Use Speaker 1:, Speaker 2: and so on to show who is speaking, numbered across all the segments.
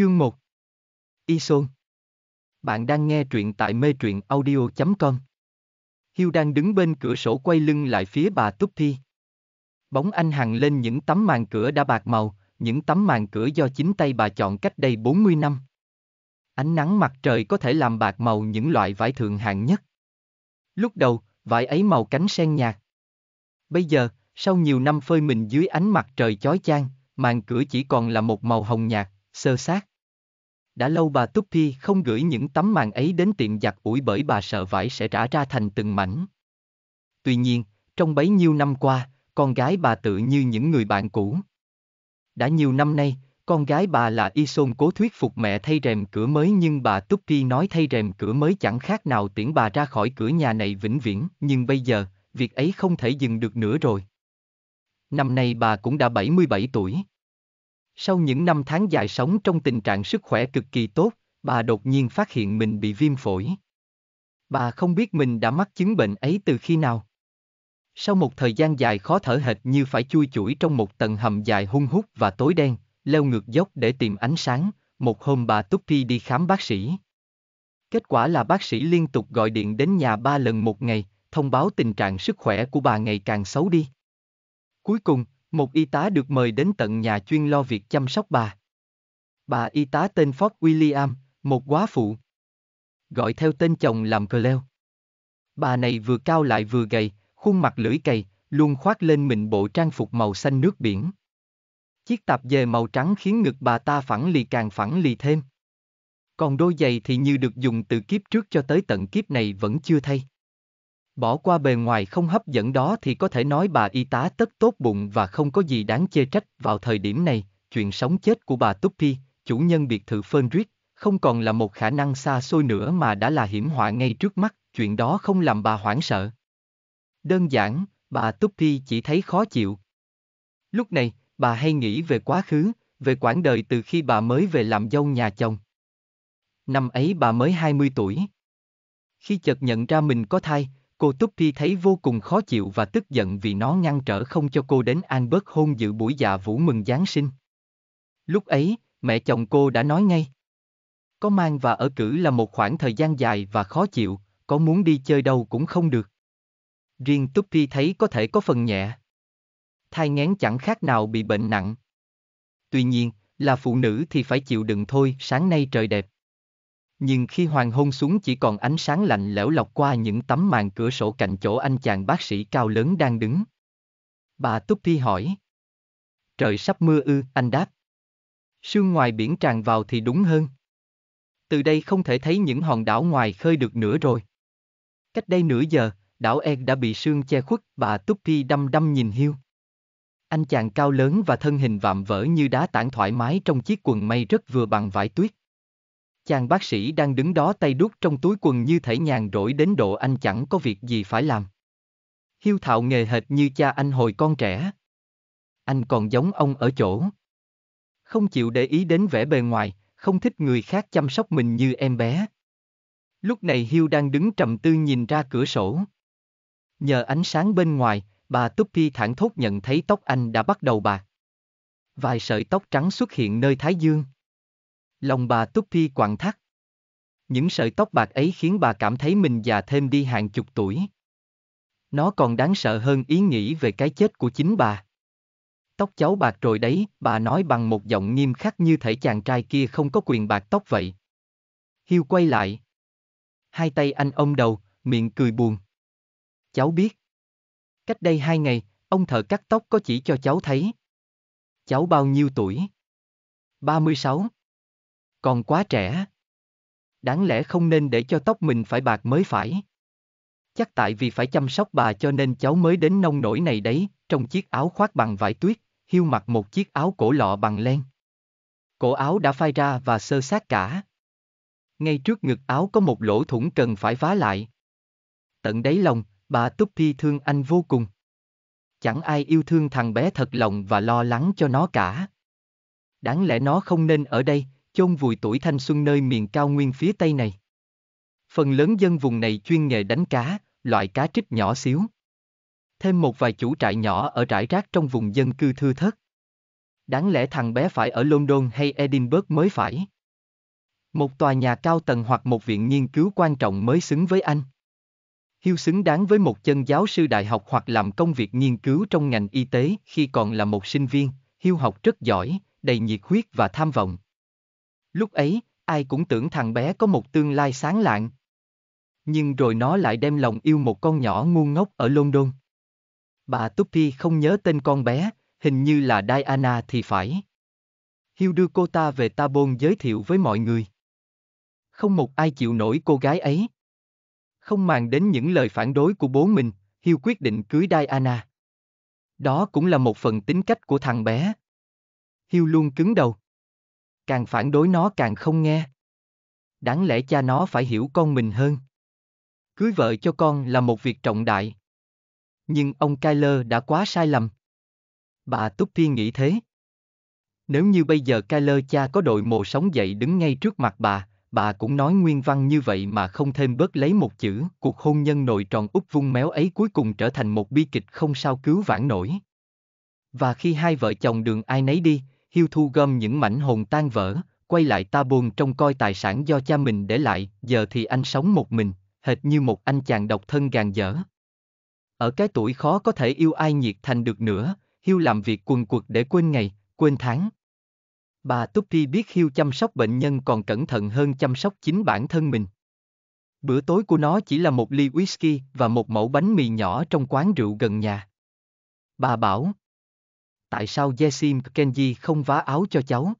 Speaker 1: Chương 1 Ison Bạn đang nghe truyện tại mê truyện audio.com Hiu đang đứng bên cửa sổ quay lưng lại phía bà Túc Thi. Bóng anh hằng lên những tấm màn cửa đã bạc màu, những tấm màn cửa do chính tay bà chọn cách đây 40 năm. Ánh nắng mặt trời có thể làm bạc màu những loại vải thượng hạng nhất. Lúc đầu, vải ấy màu cánh sen nhạt. Bây giờ, sau nhiều năm phơi mình dưới ánh mặt trời chói chang, màn cửa chỉ còn là một màu hồng nhạt, sơ sát. Đã lâu bà Tuppy không gửi những tấm màn ấy đến tiệm giặt ủi bởi bà sợ vải sẽ trả ra thành từng mảnh. Tuy nhiên, trong bấy nhiêu năm qua, con gái bà tự như những người bạn cũ. Đã nhiều năm nay, con gái bà là Ison cố thuyết phục mẹ thay rèm cửa mới nhưng bà Tuppy nói thay rèm cửa mới chẳng khác nào tiễn bà ra khỏi cửa nhà này vĩnh viễn, nhưng bây giờ, việc ấy không thể dừng được nữa rồi. Năm nay bà cũng đã 77 tuổi. Sau những năm tháng dài sống trong tình trạng sức khỏe cực kỳ tốt, bà đột nhiên phát hiện mình bị viêm phổi. Bà không biết mình đã mắc chứng bệnh ấy từ khi nào. Sau một thời gian dài khó thở hệt như phải chui chuỗi trong một tầng hầm dài hung hút và tối đen, leo ngược dốc để tìm ánh sáng, một hôm bà Tuppy đi khám bác sĩ. Kết quả là bác sĩ liên tục gọi điện đến nhà ba lần một ngày, thông báo tình trạng sức khỏe của bà ngày càng xấu đi. Cuối cùng, một y tá được mời đến tận nhà chuyên lo việc chăm sóc bà. Bà y tá tên Ford William, một quá phụ. Gọi theo tên chồng làm cờ leo. Bà này vừa cao lại vừa gầy, khuôn mặt lưỡi cày, luôn khoác lên mình bộ trang phục màu xanh nước biển. Chiếc tạp dề màu trắng khiến ngực bà ta phẳng lì càng phẳng lì thêm. Còn đôi giày thì như được dùng từ kiếp trước cho tới tận kiếp này vẫn chưa thay. Bỏ qua bề ngoài không hấp dẫn đó thì có thể nói bà y tá tất tốt bụng và không có gì đáng chê trách vào thời điểm này, chuyện sống chết của bà Tuppy, chủ nhân biệt thự Fenric, không còn là một khả năng xa xôi nữa mà đã là hiểm họa ngay trước mắt, chuyện đó không làm bà hoảng sợ. Đơn giản, bà Tuppy chỉ thấy khó chịu. Lúc này, bà hay nghĩ về quá khứ, về quãng đời từ khi bà mới về làm dâu nhà chồng. Năm ấy bà mới 20 tuổi. Khi chợt nhận ra mình có thai, Cô Tuppy thấy vô cùng khó chịu và tức giận vì nó ngăn trở không cho cô đến Albert hôn dự buổi dạ vũ mừng Giáng sinh. Lúc ấy, mẹ chồng cô đã nói ngay. Có mang và ở cử là một khoảng thời gian dài và khó chịu, có muốn đi chơi đâu cũng không được. Riêng Tuppy thấy có thể có phần nhẹ. Thai ngén chẳng khác nào bị bệnh nặng. Tuy nhiên, là phụ nữ thì phải chịu đựng thôi, sáng nay trời đẹp nhưng khi hoàng hôn xuống chỉ còn ánh sáng lạnh lẽo lọc qua những tấm màn cửa sổ cạnh chỗ anh chàng bác sĩ cao lớn đang đứng. Bà Túc Thi hỏi. Trời sắp mưa ư, anh đáp. Sương ngoài biển tràn vào thì đúng hơn. Từ đây không thể thấy những hòn đảo ngoài khơi được nữa rồi. Cách đây nửa giờ, đảo En đã bị sương che khuất, bà Túc Thi đăm đăm nhìn Hiêu. Anh chàng cao lớn và thân hình vạm vỡ như đá tảng thoải mái trong chiếc quần mây rất vừa bằng vải tuyết. Chàng bác sĩ đang đứng đó tay đút trong túi quần như thể nhàn rỗi đến độ anh chẳng có việc gì phải làm. Hiêu thạo nghề hệt như cha anh hồi con trẻ. Anh còn giống ông ở chỗ. Không chịu để ý đến vẻ bề ngoài, không thích người khác chăm sóc mình như em bé. Lúc này Hiêu đang đứng trầm tư nhìn ra cửa sổ. Nhờ ánh sáng bên ngoài, bà Tuppy thản thốt nhận thấy tóc anh đã bắt đầu bạc. Vài sợi tóc trắng xuất hiện nơi thái dương. Lòng bà Tuppy quặn thắt. Những sợi tóc bạc ấy khiến bà cảm thấy mình già thêm đi hàng chục tuổi. Nó còn đáng sợ hơn ý nghĩ về cái chết của chính bà. Tóc cháu bạc rồi đấy, bà nói bằng một giọng nghiêm khắc như thể chàng trai kia không có quyền bạc tóc vậy. Hiu quay lại. Hai tay anh ôm đầu, miệng cười buồn. Cháu biết. Cách đây hai ngày, ông thợ cắt tóc có chỉ cho cháu thấy. Cháu bao nhiêu tuổi? 36. Còn quá trẻ. Đáng lẽ không nên để cho tóc mình phải bạc mới phải. Chắc tại vì phải chăm sóc bà cho nên cháu mới đến nông nổi này đấy, trong chiếc áo khoác bằng vải tuyết, hiu mặc một chiếc áo cổ lọ bằng len. Cổ áo đã phai ra và sơ sát cả. Ngay trước ngực áo có một lỗ thủng cần phải vá lại. Tận đáy lòng, bà Túc Thi thương anh vô cùng. Chẳng ai yêu thương thằng bé thật lòng và lo lắng cho nó cả. Đáng lẽ nó không nên ở đây, chôn vùi tuổi thanh xuân nơi miền cao nguyên phía tây này. Phần lớn dân vùng này chuyên nghề đánh cá, loại cá trích nhỏ xíu. Thêm một vài chủ trại nhỏ ở rải rác trong vùng dân cư thưa thớt. Đáng lẽ thằng bé phải ở London hay Edinburgh mới phải. Một tòa nhà cao tầng hoặc một viện nghiên cứu quan trọng mới xứng với anh. Hiêu xứng đáng với một chân giáo sư đại học hoặc làm công việc nghiên cứu trong ngành y tế khi còn là một sinh viên, Hiêu học rất giỏi, đầy nhiệt huyết và tham vọng. Lúc ấy, ai cũng tưởng thằng bé có một tương lai sáng lạng. Nhưng rồi nó lại đem lòng yêu một con nhỏ ngu ngốc ở London. Bà Tuppy không nhớ tên con bé, hình như là Diana thì phải. Hiu đưa cô ta về Tabon giới thiệu với mọi người. Không một ai chịu nổi cô gái ấy. Không màng đến những lời phản đối của bố mình, Hiu quyết định cưới Diana. Đó cũng là một phần tính cách của thằng bé. Hiu luôn cứng đầu càng phản đối nó càng không nghe. Đáng lẽ cha nó phải hiểu con mình hơn. Cưới vợ cho con là một việc trọng đại. Nhưng ông Kyler đã quá sai lầm. Bà Túc Tiên nghĩ thế. Nếu như bây giờ Kyler cha có đội mồ sống dậy đứng ngay trước mặt bà, bà cũng nói nguyên văn như vậy mà không thêm bớt lấy một chữ, cuộc hôn nhân nội tròn úp vung méo ấy cuối cùng trở thành một bi kịch không sao cứu vãn nổi. Và khi hai vợ chồng đường ai nấy đi, Hiêu thu gom những mảnh hồn tan vỡ, quay lại ta buồn trong coi tài sản do cha mình để lại, giờ thì anh sống một mình, hệt như một anh chàng độc thân gàn dở. Ở cái tuổi khó có thể yêu ai nhiệt thành được nữa, Hiêu làm việc quần quật để quên ngày, quên tháng. Bà Tuppy biết Hiêu chăm sóc bệnh nhân còn cẩn thận hơn chăm sóc chính bản thân mình. Bữa tối của nó chỉ là một ly whisky và một mẫu bánh mì nhỏ trong quán rượu gần nhà. Bà bảo, tại sao Yesim Kenji không vá áo cho cháu?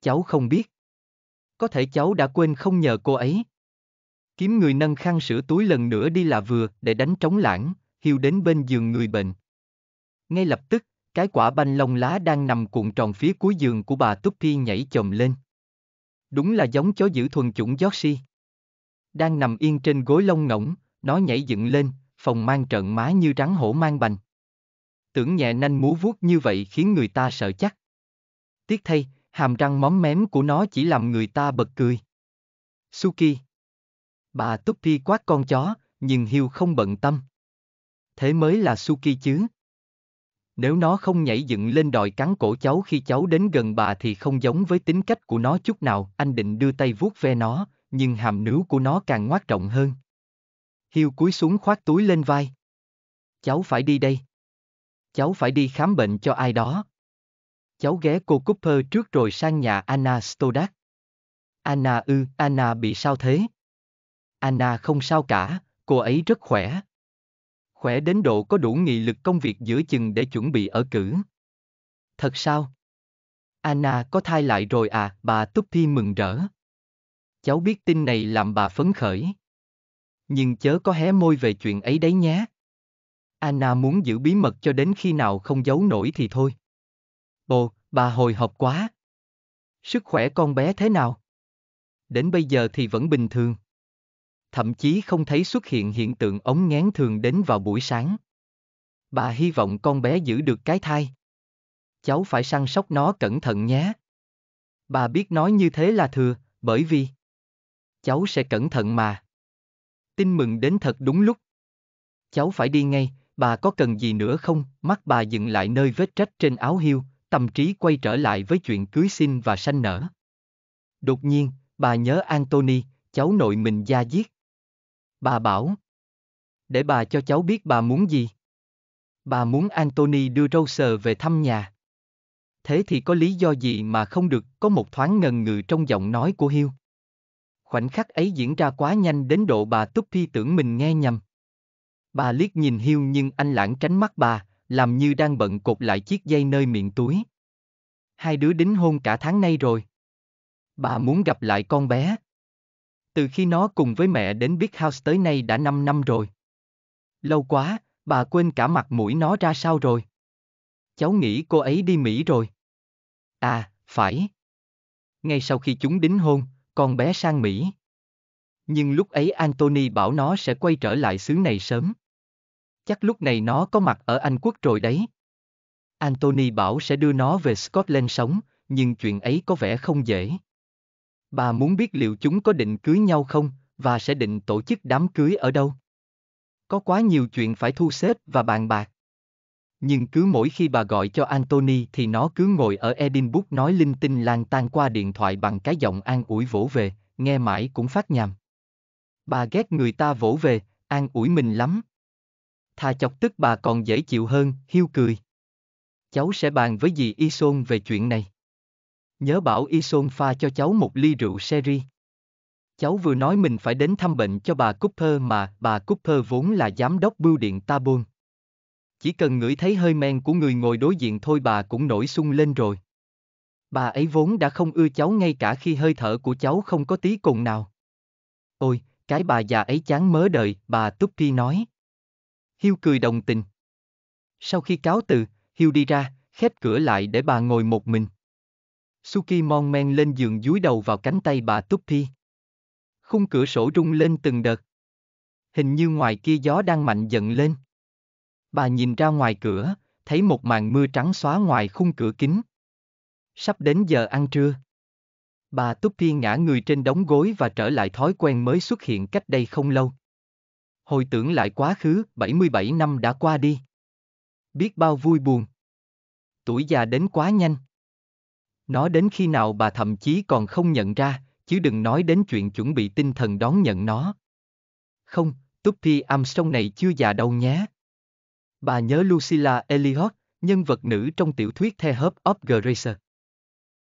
Speaker 1: Cháu không biết. Có thể cháu đã quên không nhờ cô ấy. Kiếm người nâng khăn sửa túi lần nữa đi là vừa để đánh trống lãng, hiu đến bên giường người bệnh. Ngay lập tức, cái quả banh lông lá đang nằm cuộn tròn phía cuối giường của bà Túc nhảy chồm lên. Đúng là giống chó giữ thuần chủng Yorkshire. Đang nằm yên trên gối lông ngỗng, nó nhảy dựng lên, phòng mang trợn má như rắn hổ mang bành tưởng nhẹ nanh múa vuốt như vậy khiến người ta sợ chắc. Tiếc thay, hàm răng móm mém của nó chỉ làm người ta bật cười. Suki. Bà Tuppy quát con chó, nhưng Hiêu không bận tâm. Thế mới là Suki chứ. Nếu nó không nhảy dựng lên đòi cắn cổ cháu khi cháu đến gần bà thì không giống với tính cách của nó chút nào. Anh định đưa tay vuốt ve nó, nhưng hàm nướu của nó càng ngoác rộng hơn. Hiêu cúi xuống khoác túi lên vai. Cháu phải đi đây. Cháu phải đi khám bệnh cho ai đó. Cháu ghé cô Cooper trước rồi sang nhà Anna Stodak. Anna ư, Anna bị sao thế? Anna không sao cả, cô ấy rất khỏe. Khỏe đến độ có đủ nghị lực công việc giữa chừng để chuẩn bị ở cử. Thật sao? Anna có thai lại rồi à, bà Tuppy mừng rỡ. Cháu biết tin này làm bà phấn khởi. Nhưng chớ có hé môi về chuyện ấy đấy nhé. Anna muốn giữ bí mật cho đến khi nào không giấu nổi thì thôi. Ồ, bà hồi hộp quá. Sức khỏe con bé thế nào? Đến bây giờ thì vẫn bình thường. Thậm chí không thấy xuất hiện hiện tượng ống ngán thường đến vào buổi sáng. Bà hy vọng con bé giữ được cái thai. Cháu phải săn sóc nó cẩn thận nhé. Bà biết nói như thế là thừa, bởi vì cháu sẽ cẩn thận mà. Tin mừng đến thật đúng lúc. Cháu phải đi ngay, bà có cần gì nữa không? Mắt bà dựng lại nơi vết trách trên áo hiu, tâm trí quay trở lại với chuyện cưới xin và sanh nở. Đột nhiên, bà nhớ Anthony, cháu nội mình da diết. Bà bảo. Để bà cho cháu biết bà muốn gì. Bà muốn Anthony đưa Rose về thăm nhà. Thế thì có lý do gì mà không được có một thoáng ngần ngừ trong giọng nói của Hiu. Khoảnh khắc ấy diễn ra quá nhanh đến độ bà Tuppy tưởng mình nghe nhầm. Bà liếc nhìn Hiu nhưng anh lãng tránh mắt bà, làm như đang bận cột lại chiếc dây nơi miệng túi. Hai đứa đính hôn cả tháng nay rồi. Bà muốn gặp lại con bé. Từ khi nó cùng với mẹ đến Big House tới nay đã 5 năm rồi. Lâu quá, bà quên cả mặt mũi nó ra sao rồi. Cháu nghĩ cô ấy đi Mỹ rồi. À, phải. Ngay sau khi chúng đính hôn, con bé sang Mỹ. Nhưng lúc ấy Anthony bảo nó sẽ quay trở lại xứ này sớm chắc lúc này nó có mặt ở Anh quốc rồi đấy. Anthony bảo sẽ đưa nó về Scotland sống, nhưng chuyện ấy có vẻ không dễ. Bà muốn biết liệu chúng có định cưới nhau không, và sẽ định tổ chức đám cưới ở đâu. Có quá nhiều chuyện phải thu xếp và bàn bạc. Nhưng cứ mỗi khi bà gọi cho Anthony thì nó cứ ngồi ở Edinburgh nói linh tinh lan tan qua điện thoại bằng cái giọng an ủi vỗ về, nghe mãi cũng phát nhàm. Bà ghét người ta vỗ về, an ủi mình lắm thà chọc tức bà còn dễ chịu hơn, hiu cười. Cháu sẽ bàn với dì Y Sôn về chuyện này. Nhớ bảo Y Sôn pha cho cháu một ly rượu sherry. Cháu vừa nói mình phải đến thăm bệnh cho bà Cooper mà bà Cooper vốn là giám đốc bưu điện Tabon. Chỉ cần ngửi thấy hơi men của người ngồi đối diện thôi bà cũng nổi sung lên rồi. Bà ấy vốn đã không ưa cháu ngay cả khi hơi thở của cháu không có tí cùng nào. Ôi, cái bà già ấy chán mớ đời, bà Tuppy nói. Hiêu cười đồng tình. Sau khi cáo từ, Hiêu đi ra, khép cửa lại để bà ngồi một mình. Suki mon men lên giường dúi đầu vào cánh tay bà túc thi. Khung cửa sổ rung lên từng đợt. Hình như ngoài kia gió đang mạnh giận lên. Bà nhìn ra ngoài cửa, thấy một màn mưa trắng xóa ngoài khung cửa kính. Sắp đến giờ ăn trưa. Bà Túc Thi ngã người trên đống gối và trở lại thói quen mới xuất hiện cách đây không lâu hồi tưởng lại quá khứ, 77 năm đã qua đi. Biết bao vui buồn. Tuổi già đến quá nhanh. Nó đến khi nào bà thậm chí còn không nhận ra, chứ đừng nói đến chuyện chuẩn bị tinh thần đón nhận nó. Không, Tuppy Armstrong này chưa già đâu nhé. Bà nhớ Lucilla Elliot, nhân vật nữ trong tiểu thuyết The Hope of Grace.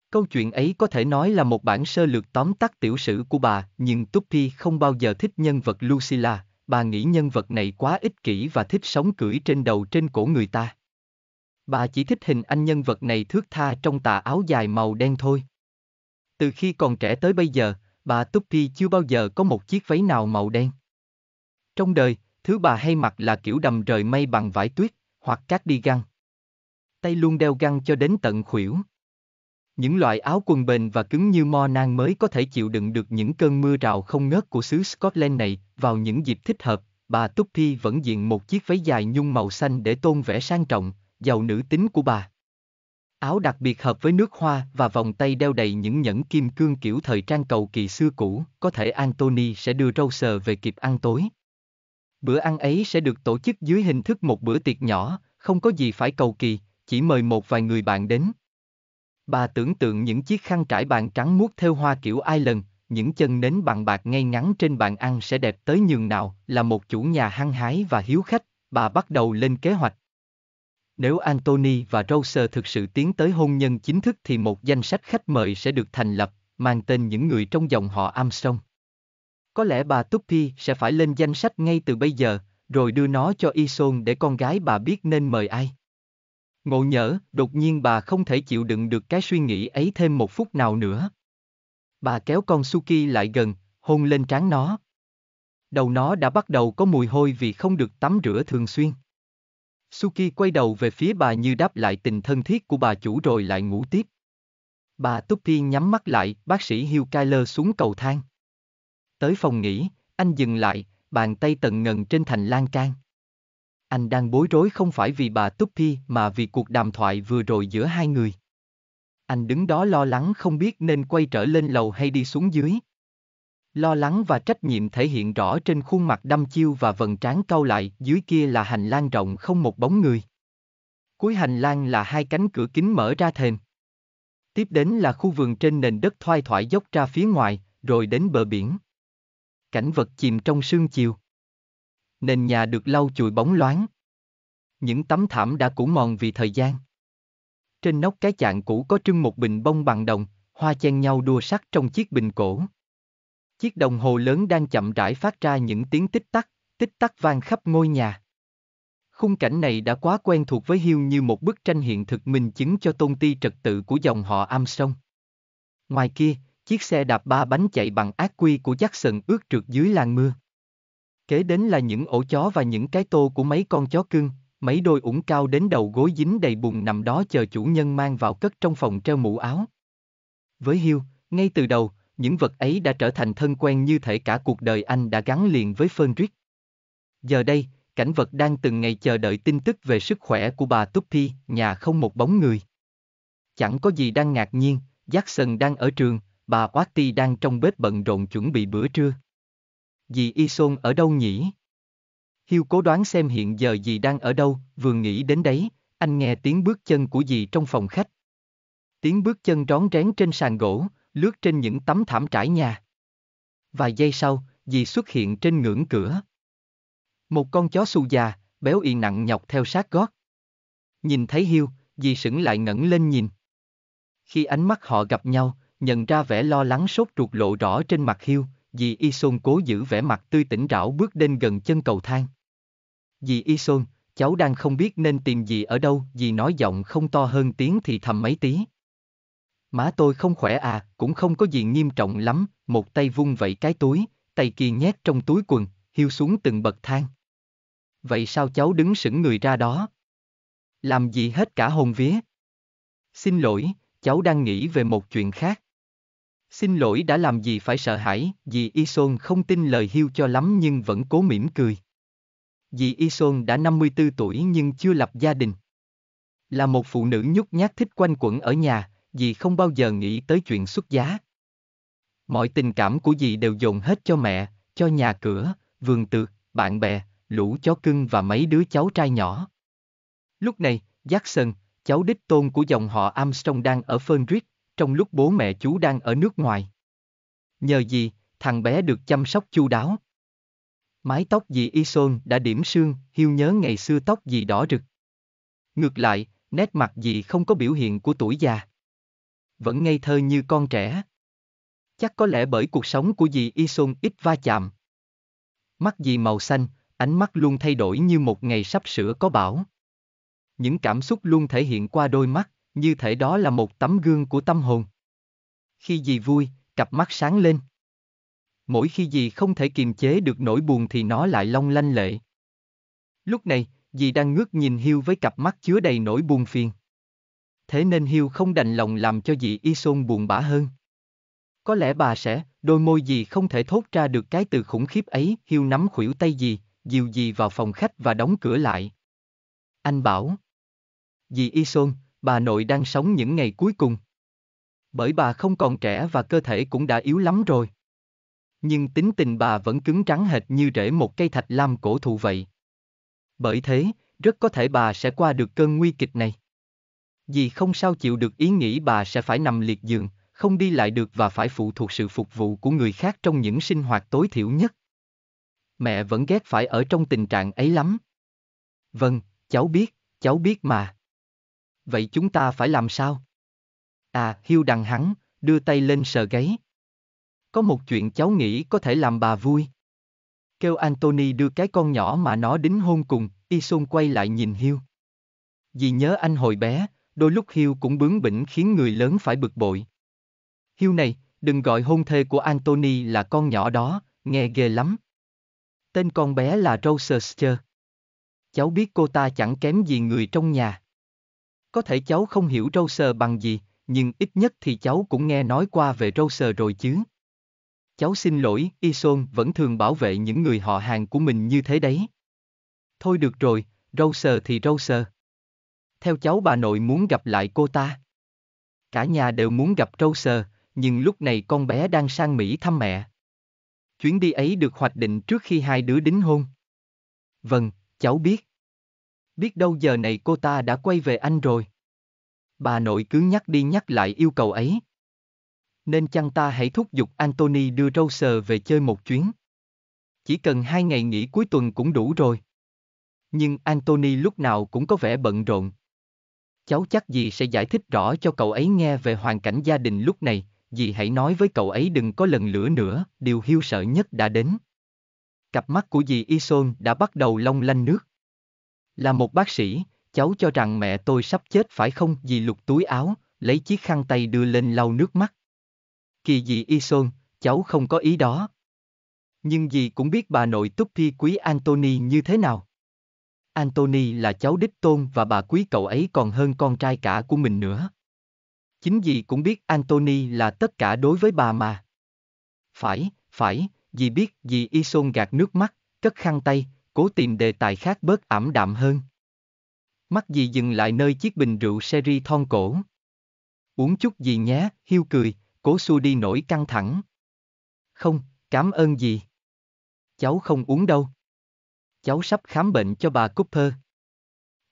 Speaker 1: Câu chuyện ấy có thể nói là một bản sơ lược tóm tắt tiểu sử của bà, nhưng Tuppy không bao giờ thích nhân vật Lucilla, bà nghĩ nhân vật này quá ích kỷ và thích sống cưỡi trên đầu trên cổ người ta. Bà chỉ thích hình anh nhân vật này thước tha trong tà áo dài màu đen thôi. Từ khi còn trẻ tới bây giờ, bà Tuppy chưa bao giờ có một chiếc váy nào màu đen. Trong đời, thứ bà hay mặc là kiểu đầm rời mây bằng vải tuyết, hoặc cát đi găng. Tay luôn đeo găng cho đến tận khuỷu. Những loại áo quần bền và cứng như mo nan mới có thể chịu đựng được những cơn mưa rào không ngớt của xứ Scotland này, vào những dịp thích hợp, bà Tuppy vẫn diện một chiếc váy dài nhung màu xanh để tôn vẻ sang trọng, giàu nữ tính của bà. Áo đặc biệt hợp với nước hoa và vòng tay đeo đầy những nhẫn kim cương kiểu thời trang cầu kỳ xưa cũ, có thể Anthony sẽ đưa Roser về kịp ăn tối. Bữa ăn ấy sẽ được tổ chức dưới hình thức một bữa tiệc nhỏ, không có gì phải cầu kỳ, chỉ mời một vài người bạn đến. Bà tưởng tượng những chiếc khăn trải bàn trắng muốt theo hoa kiểu Ireland, những chân nến bằng bạc ngay ngắn trên bàn ăn sẽ đẹp tới nhường nào là một chủ nhà hăng hái và hiếu khách, bà bắt đầu lên kế hoạch. Nếu Anthony và Rose thực sự tiến tới hôn nhân chính thức thì một danh sách khách mời sẽ được thành lập, mang tên những người trong dòng họ Armstrong. Có lẽ bà Tuppy sẽ phải lên danh sách ngay từ bây giờ, rồi đưa nó cho Ison để con gái bà biết nên mời ai. Ngộ nhỡ, đột nhiên bà không thể chịu đựng được cái suy nghĩ ấy thêm một phút nào nữa. Bà kéo con Suki lại gần, hôn lên trán nó. Đầu nó đã bắt đầu có mùi hôi vì không được tắm rửa thường xuyên. Suki quay đầu về phía bà như đáp lại tình thân thiết của bà chủ rồi lại ngủ tiếp. Bà Tuppy nhắm mắt lại, bác sĩ Hugh Kyler xuống cầu thang. Tới phòng nghỉ, anh dừng lại, bàn tay tận ngần trên thành lan can anh đang bối rối không phải vì bà Tuppy mà vì cuộc đàm thoại vừa rồi giữa hai người. Anh đứng đó lo lắng không biết nên quay trở lên lầu hay đi xuống dưới. Lo lắng và trách nhiệm thể hiện rõ trên khuôn mặt đăm chiêu và vần trán cau lại, dưới kia là hành lang rộng không một bóng người. Cuối hành lang là hai cánh cửa kính mở ra thềm. Tiếp đến là khu vườn trên nền đất thoai thoải dốc ra phía ngoài, rồi đến bờ biển. Cảnh vật chìm trong sương chiều nền nhà được lau chùi bóng loáng. Những tấm thảm đã cũ mòn vì thời gian. Trên nóc cái chạng cũ có trưng một bình bông bằng đồng, hoa chen nhau đua sắc trong chiếc bình cổ. Chiếc đồng hồ lớn đang chậm rãi phát ra những tiếng tích tắc, tích tắc vang khắp ngôi nhà. Khung cảnh này đã quá quen thuộc với Hiêu như một bức tranh hiện thực minh chứng cho tôn ti trật tự của dòng họ Am Sông. Ngoài kia, chiếc xe đạp ba bánh chạy bằng ác quy của Jackson ướt trượt dưới làn mưa. Kế đến là những ổ chó và những cái tô của mấy con chó cưng, mấy đôi ủng cao đến đầu gối dính đầy bùn nằm đó chờ chủ nhân mang vào cất trong phòng treo mũ áo. Với Hiêu, ngay từ đầu, những vật ấy đã trở thành thân quen như thể cả cuộc đời anh đã gắn liền với Fenric. Giờ đây, cảnh vật đang từng ngày chờ đợi tin tức về sức khỏe của bà Tuppy, nhà không một bóng người. Chẳng có gì đang ngạc nhiên, Jackson đang ở trường, bà Watty đang trong bếp bận rộn chuẩn bị bữa trưa dì Y Sôn ở đâu nhỉ? Hiu cố đoán xem hiện giờ dì đang ở đâu, vừa nghĩ đến đấy, anh nghe tiếng bước chân của dì trong phòng khách. Tiếng bước chân rón rén trên sàn gỗ, lướt trên những tấm thảm trải nhà. Vài giây sau, dì xuất hiện trên ngưỡng cửa. Một con chó xù già, béo y nặng nhọc theo sát gót. Nhìn thấy Hiu, dì sững lại ngẩng lên nhìn. Khi ánh mắt họ gặp nhau, nhận ra vẻ lo lắng sốt ruột lộ rõ trên mặt Hiu dì Y Sôn cố giữ vẻ mặt tươi tỉnh rảo bước đến gần chân cầu thang. Dì Y Sôn, cháu đang không biết nên tìm gì ở đâu, dì nói giọng không to hơn tiếng thì thầm mấy tí. Má tôi không khỏe à, cũng không có gì nghiêm trọng lắm, một tay vung vẩy cái túi, tay kia nhét trong túi quần, hiu xuống từng bậc thang. Vậy sao cháu đứng sững người ra đó? Làm gì hết cả hồn vía? Xin lỗi, cháu đang nghĩ về một chuyện khác. Xin lỗi đã làm gì phải sợ hãi, dì Ison không tin lời hiu cho lắm nhưng vẫn cố mỉm cười. Dì Ison đã 54 tuổi nhưng chưa lập gia đình. Là một phụ nữ nhút nhát thích quanh quẩn ở nhà, dì không bao giờ nghĩ tới chuyện xuất giá. Mọi tình cảm của dì đều dồn hết cho mẹ, cho nhà cửa, vườn tược, bạn bè, lũ chó cưng và mấy đứa cháu trai nhỏ. Lúc này, Jackson, cháu đích tôn của dòng họ Armstrong đang ở Fernrick, trong lúc bố mẹ chú đang ở nước ngoài. Nhờ gì, thằng bé được chăm sóc chu đáo. Mái tóc dì Ison đã điểm sương, hiu nhớ ngày xưa tóc dì đỏ rực. Ngược lại, nét mặt dì không có biểu hiện của tuổi già. Vẫn ngây thơ như con trẻ. Chắc có lẽ bởi cuộc sống của dì Ison ít va chạm. Mắt dì màu xanh, ánh mắt luôn thay đổi như một ngày sắp sửa có bão. Những cảm xúc luôn thể hiện qua đôi mắt, như thể đó là một tấm gương của tâm hồn. Khi gì vui, cặp mắt sáng lên. Mỗi khi gì không thể kiềm chế được nỗi buồn thì nó lại long lanh lệ. Lúc này, dì đang ngước nhìn Hiêu với cặp mắt chứa đầy nỗi buồn phiền. Thế nên Hiêu không đành lòng làm cho dì Y Sôn buồn bã hơn. Có lẽ bà sẽ, đôi môi dì không thể thốt ra được cái từ khủng khiếp ấy, Hiêu nắm khuỷu tay dì, dìu dì vào phòng khách và đóng cửa lại. Anh bảo. Dì Y Sôn, bà nội đang sống những ngày cuối cùng. Bởi bà không còn trẻ và cơ thể cũng đã yếu lắm rồi. Nhưng tính tình bà vẫn cứng trắng hệt như rễ một cây thạch lam cổ thụ vậy. Bởi thế, rất có thể bà sẽ qua được cơn nguy kịch này. Vì không sao chịu được ý nghĩ bà sẽ phải nằm liệt giường, không đi lại được và phải phụ thuộc sự phục vụ của người khác trong những sinh hoạt tối thiểu nhất. Mẹ vẫn ghét phải ở trong tình trạng ấy lắm. Vâng, cháu biết, cháu biết mà vậy chúng ta phải làm sao? À, hiu đằng hắn, đưa tay lên sờ gáy. Có một chuyện cháu nghĩ có thể làm bà vui. Kêu Anthony đưa cái con nhỏ mà nó đính hôn cùng, Ison quay lại nhìn Hiu. Vì nhớ anh hồi bé, đôi lúc Hiu cũng bướng bỉnh khiến người lớn phải bực bội. Hiu này, đừng gọi hôn thê của Anthony là con nhỏ đó, nghe ghê lắm. Tên con bé là Rochester. Cháu biết cô ta chẳng kém gì người trong nhà. Có thể cháu không hiểu Roser bằng gì, nhưng ít nhất thì cháu cũng nghe nói qua về Roser rồi chứ. Cháu xin lỗi, Ison vẫn thường bảo vệ những người họ hàng của mình như thế đấy. Thôi được rồi, Roser thì Roser. Theo cháu bà nội muốn gặp lại cô ta. Cả nhà đều muốn gặp Roser, nhưng lúc này con bé đang sang Mỹ thăm mẹ. Chuyến đi ấy được hoạch định trước khi hai đứa đính hôn. Vâng, cháu biết. Biết đâu giờ này cô ta đã quay về anh rồi. Bà nội cứ nhắc đi nhắc lại yêu cầu ấy. Nên chăng ta hãy thúc giục Anthony đưa Rose về chơi một chuyến. Chỉ cần hai ngày nghỉ cuối tuần cũng đủ rồi. Nhưng Anthony lúc nào cũng có vẻ bận rộn. Cháu chắc gì sẽ giải thích rõ cho cậu ấy nghe về hoàn cảnh gia đình lúc này, dì hãy nói với cậu ấy đừng có lần lửa nữa, điều hiu sợ nhất đã đến. Cặp mắt của dì Ison đã bắt đầu long lanh nước. Là một bác sĩ, cháu cho rằng mẹ tôi sắp chết phải không? Vì lục túi áo, lấy chiếc khăn tay đưa lên lau nước mắt. Kỳ dị y xôn, cháu không có ý đó. Nhưng dì cũng biết bà nội túc thi quý Anthony như thế nào. Anthony là cháu đích tôn và bà quý cậu ấy còn hơn con trai cả của mình nữa. Chính dì cũng biết Anthony là tất cả đối với bà mà. Phải, phải, dì biết dì y xôn gạt nước mắt, cất khăn tay, cố tìm đề tài khác bớt ảm đạm hơn. Mắt gì dừng lại nơi chiếc bình rượu seri thon cổ. Uống chút gì nhé, hiu cười, cố xua đi nỗi căng thẳng. Không, cảm ơn gì. Cháu không uống đâu. Cháu sắp khám bệnh cho bà Cooper.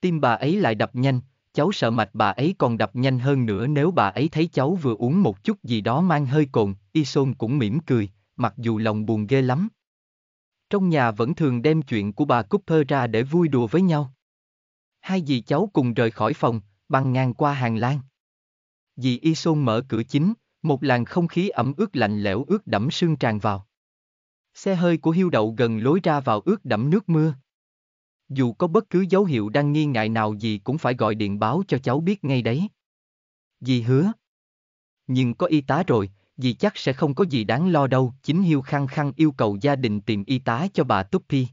Speaker 1: Tim bà ấy lại đập nhanh, cháu sợ mạch bà ấy còn đập nhanh hơn nữa nếu bà ấy thấy cháu vừa uống một chút gì đó mang hơi cồn, Ison cũng mỉm cười, mặc dù lòng buồn ghê lắm. Trong nhà vẫn thường đem chuyện của bà Cooper ra để vui đùa với nhau. Hai dì cháu cùng rời khỏi phòng, băng ngang qua hàng lang Dì Y Sôn mở cửa chính, một làn không khí ẩm ướt lạnh lẽo ướt đẫm sương tràn vào. Xe hơi của hiêu đậu gần lối ra vào ướt đẫm nước mưa. Dù có bất cứ dấu hiệu đang nghi ngại nào gì cũng phải gọi điện báo cho cháu biết ngay đấy. Dì hứa. Nhưng có y tá rồi, dì chắc sẽ không có gì đáng lo đâu. Chính Hiêu khăng khăng yêu cầu gia đình tìm y tá cho bà Tuppy.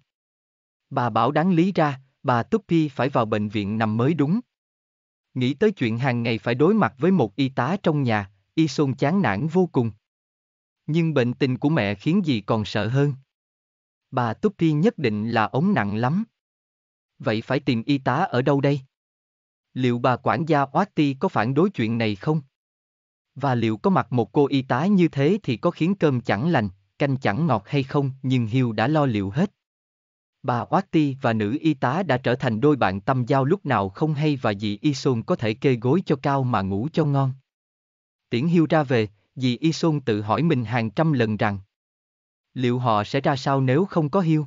Speaker 1: Bà bảo đáng lý ra, bà Tuppy phải vào bệnh viện nằm mới đúng. Nghĩ tới chuyện hàng ngày phải đối mặt với một y tá trong nhà, y xôn chán nản vô cùng. Nhưng bệnh tình của mẹ khiến dì còn sợ hơn. Bà Tuppy nhất định là ống nặng lắm. Vậy phải tìm y tá ở đâu đây? Liệu bà quản gia Oati có phản đối chuyện này không? Và liệu có mặt một cô y tá như thế thì có khiến cơm chẳng lành, canh chẳng ngọt hay không, nhưng Hiu đã lo liệu hết. Bà Watty và nữ y tá đã trở thành đôi bạn tâm giao lúc nào không hay và dì Ison có thể kê gối cho cao mà ngủ cho ngon. Tiễn Hiu ra về, dì Ison tự hỏi mình hàng trăm lần rằng liệu họ sẽ ra sao nếu không có Hiu.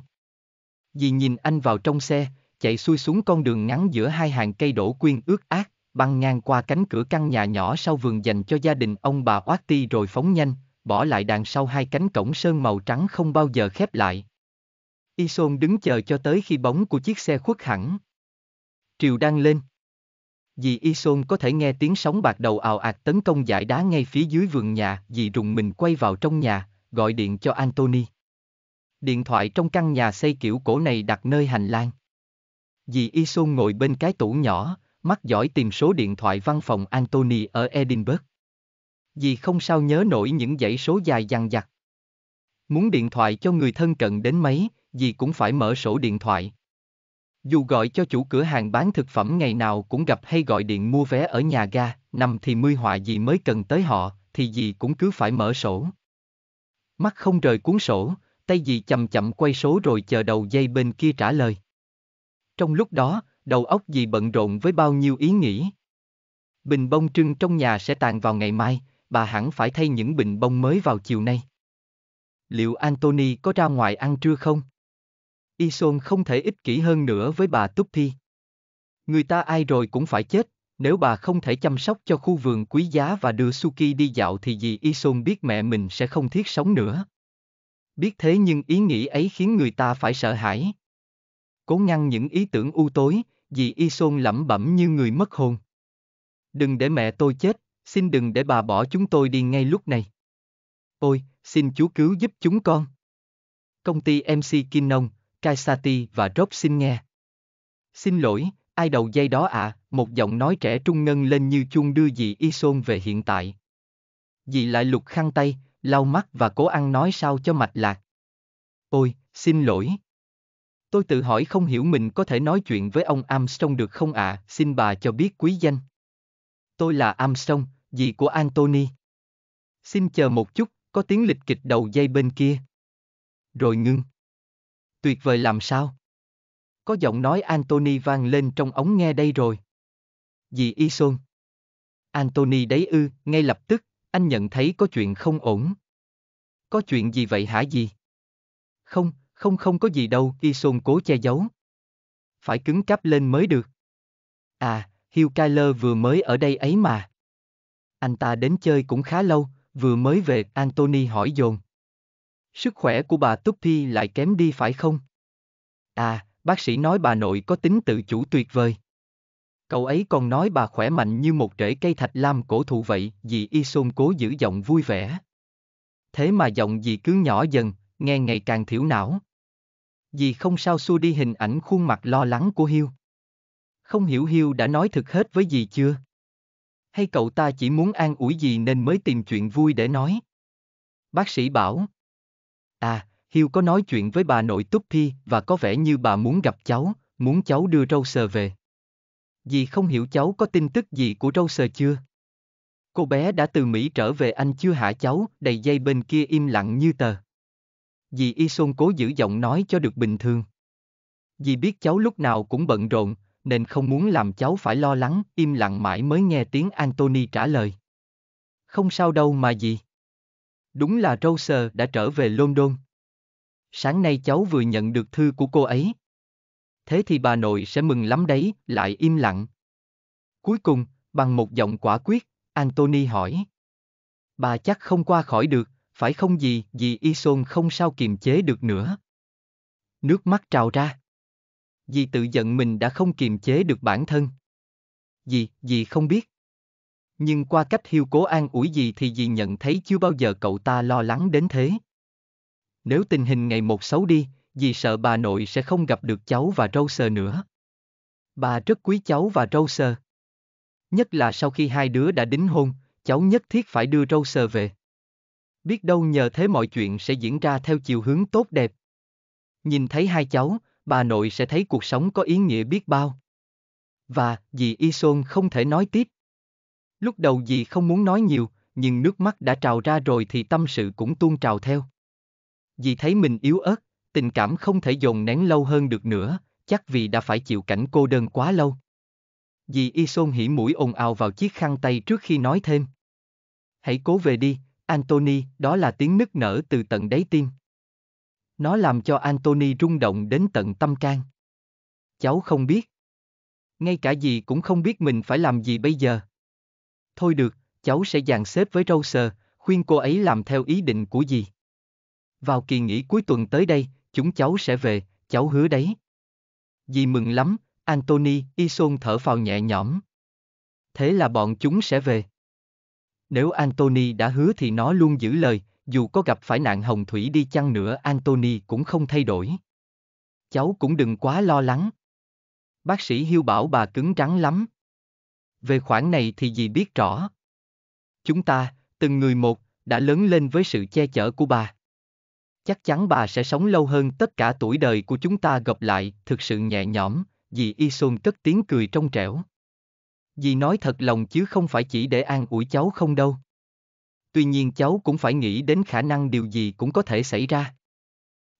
Speaker 1: Dì nhìn anh vào trong xe, chạy xuôi xuống con đường ngắn giữa hai hàng cây đổ quyên ướt ác băng ngang qua cánh cửa căn nhà nhỏ sau vườn dành cho gia đình ông bà Oát Ti rồi phóng nhanh, bỏ lại đằng sau hai cánh cổng sơn màu trắng không bao giờ khép lại. Ison đứng chờ cho tới khi bóng của chiếc xe khuất hẳn. Triều đang lên. Dì Ison có thể nghe tiếng sóng bạc đầu ào ạt tấn công dải đá ngay phía dưới vườn nhà, dì rùng mình quay vào trong nhà, gọi điện cho Anthony. Điện thoại trong căn nhà xây kiểu cổ này đặt nơi hành lang. Dì Ison ngồi bên cái tủ nhỏ, mắt giỏi tìm số điện thoại văn phòng Anthony ở Edinburgh. vì không sao nhớ nổi những dãy số dài dằng dặc. Muốn điện thoại cho người thân cận đến mấy, gì cũng phải mở sổ điện thoại. Dù gọi cho chủ cửa hàng bán thực phẩm ngày nào cũng gặp hay gọi điện mua vé ở nhà ga, nằm thì mươi họa gì mới cần tới họ, thì gì cũng cứ phải mở sổ. Mắt không rời cuốn sổ, tay gì chậm chậm quay số rồi chờ đầu dây bên kia trả lời. Trong lúc đó, đầu óc gì bận rộn với bao nhiêu ý nghĩ. Bình bông trưng trong nhà sẽ tàn vào ngày mai, bà hẳn phải thay những bình bông mới vào chiều nay. Liệu Anthony có ra ngoài ăn trưa không? Ison không thể ích kỷ hơn nữa với bà Túc Thi. Người ta ai rồi cũng phải chết, nếu bà không thể chăm sóc cho khu vườn quý giá và đưa Suki đi dạo thì dì Ison biết mẹ mình sẽ không thiết sống nữa. Biết thế nhưng ý nghĩ ấy khiến người ta phải sợ hãi. Cố ngăn những ý tưởng u tối, dì Y Sôn lẩm bẩm như người mất hồn. Đừng để mẹ tôi chết, xin đừng để bà bỏ chúng tôi đi ngay lúc này. Ôi, xin chú cứu giúp chúng con. Công ty MC Kim Nông, Kaisati và Rob xin nghe. Xin lỗi, ai đầu dây đó ạ, à? một giọng nói trẻ trung ngân lên như chuông đưa dì Y Sôn về hiện tại. Dì lại lục khăn tay, lau mắt và cố ăn nói sao cho mạch lạc. Ôi, xin lỗi. Tôi tự hỏi không hiểu mình có thể nói chuyện với ông Armstrong được không ạ, à? xin bà cho biết quý danh. Tôi là Armstrong, dì của Anthony. Xin chờ một chút, có tiếng lịch kịch đầu dây bên kia. Rồi ngưng. Tuyệt vời làm sao? Có giọng nói Anthony vang lên trong ống nghe đây rồi. Dì Ison. Anthony đấy ư, ngay lập tức, anh nhận thấy có chuyện không ổn. Có chuyện gì vậy hả dì? Không, không không có gì đâu, Ison cố che giấu. Phải cứng cáp lên mới được. À, Hill Kyler vừa mới ở đây ấy mà. Anh ta đến chơi cũng khá lâu, vừa mới về, Anthony hỏi dồn. Sức khỏe của bà Tuppy lại kém đi phải không? À, bác sĩ nói bà nội có tính tự chủ tuyệt vời. Cậu ấy còn nói bà khỏe mạnh như một rễ cây thạch lam cổ thụ vậy, dì Ison cố giữ giọng vui vẻ. Thế mà giọng dì cứ nhỏ dần, nghe ngày càng thiểu não. Dì không sao xua đi hình ảnh khuôn mặt lo lắng của Hiêu. Không hiểu Hiêu đã nói thực hết với dì chưa? Hay cậu ta chỉ muốn an ủi dì nên mới tìm chuyện vui để nói? Bác sĩ bảo. À, Hiêu có nói chuyện với bà nội Túc Phi và có vẻ như bà muốn gặp cháu, muốn cháu đưa râu sờ về. Dì không hiểu cháu có tin tức gì của râu sờ chưa? Cô bé đã từ Mỹ trở về Anh chưa hạ cháu, đầy dây bên kia im lặng như tờ. Dì Y Sôn cố giữ giọng nói cho được bình thường. Dì biết cháu lúc nào cũng bận rộn, nên không muốn làm cháu phải lo lắng, im lặng mãi mới nghe tiếng Anthony trả lời. Không sao đâu mà dì. Đúng là Rose đã trở về London. Sáng nay cháu vừa nhận được thư của cô ấy. Thế thì bà nội sẽ mừng lắm đấy, lại im lặng. Cuối cùng, bằng một giọng quả quyết, Anthony hỏi. Bà chắc không qua khỏi được, phải không gì, gì Y Ison không sao kiềm chế được nữa. Nước mắt trào ra. Dì tự giận mình đã không kiềm chế được bản thân. Dì, dì không biết. Nhưng qua cách hiu cố an ủi dì thì dì nhận thấy chưa bao giờ cậu ta lo lắng đến thế. Nếu tình hình ngày một xấu đi, dì sợ bà nội sẽ không gặp được cháu và sờ nữa. Bà rất quý cháu và sờ. Nhất là sau khi hai đứa đã đính hôn, cháu nhất thiết phải đưa sờ về. Biết đâu nhờ thế mọi chuyện sẽ diễn ra theo chiều hướng tốt đẹp. Nhìn thấy hai cháu, bà nội sẽ thấy cuộc sống có ý nghĩa biết bao. Và, dì Y Sôn không thể nói tiếp. Lúc đầu dì không muốn nói nhiều, nhưng nước mắt đã trào ra rồi thì tâm sự cũng tuôn trào theo. Dì thấy mình yếu ớt, tình cảm không thể dồn nén lâu hơn được nữa, chắc vì đã phải chịu cảnh cô đơn quá lâu. Dì Y Sôn hỉ mũi ồn ào vào chiếc khăn tay trước khi nói thêm. Hãy cố về đi, Anthony, đó là tiếng nức nở từ tận đáy tim. Nó làm cho Anthony rung động đến tận tâm can. Cháu không biết. Ngay cả gì cũng không biết mình phải làm gì bây giờ. Thôi được, cháu sẽ dàn xếp với Roser, khuyên cô ấy làm theo ý định của gì. Vào kỳ nghỉ cuối tuần tới đây, chúng cháu sẽ về, cháu hứa đấy. Dì mừng lắm, Anthony, Ison thở phào nhẹ nhõm. Thế là bọn chúng sẽ về. Nếu Anthony đã hứa thì nó luôn giữ lời, dù có gặp phải nạn hồng thủy đi chăng nữa Anthony cũng không thay đổi. Cháu cũng đừng quá lo lắng. Bác sĩ Hiêu bảo bà cứng rắn lắm. Về khoản này thì dì biết rõ. Chúng ta, từng người một, đã lớn lên với sự che chở của bà. Chắc chắn bà sẽ sống lâu hơn tất cả tuổi đời của chúng ta gặp lại, thực sự nhẹ nhõm, dì Ison cất tiếng cười trong trẻo. Dì nói thật lòng chứ không phải chỉ để an ủi cháu không đâu. Tuy nhiên cháu cũng phải nghĩ đến khả năng điều gì cũng có thể xảy ra.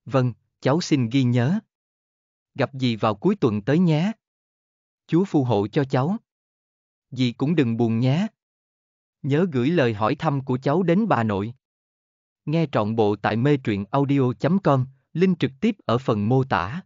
Speaker 1: Vâng, cháu xin ghi nhớ. Gặp dì vào cuối tuần tới nhé. Chúa phù hộ cho cháu. Dì cũng đừng buồn nhé. Nhớ gửi lời hỏi thăm của cháu đến bà nội. Nghe trọn bộ tại mê truyện audio.com, link trực tiếp ở phần mô tả.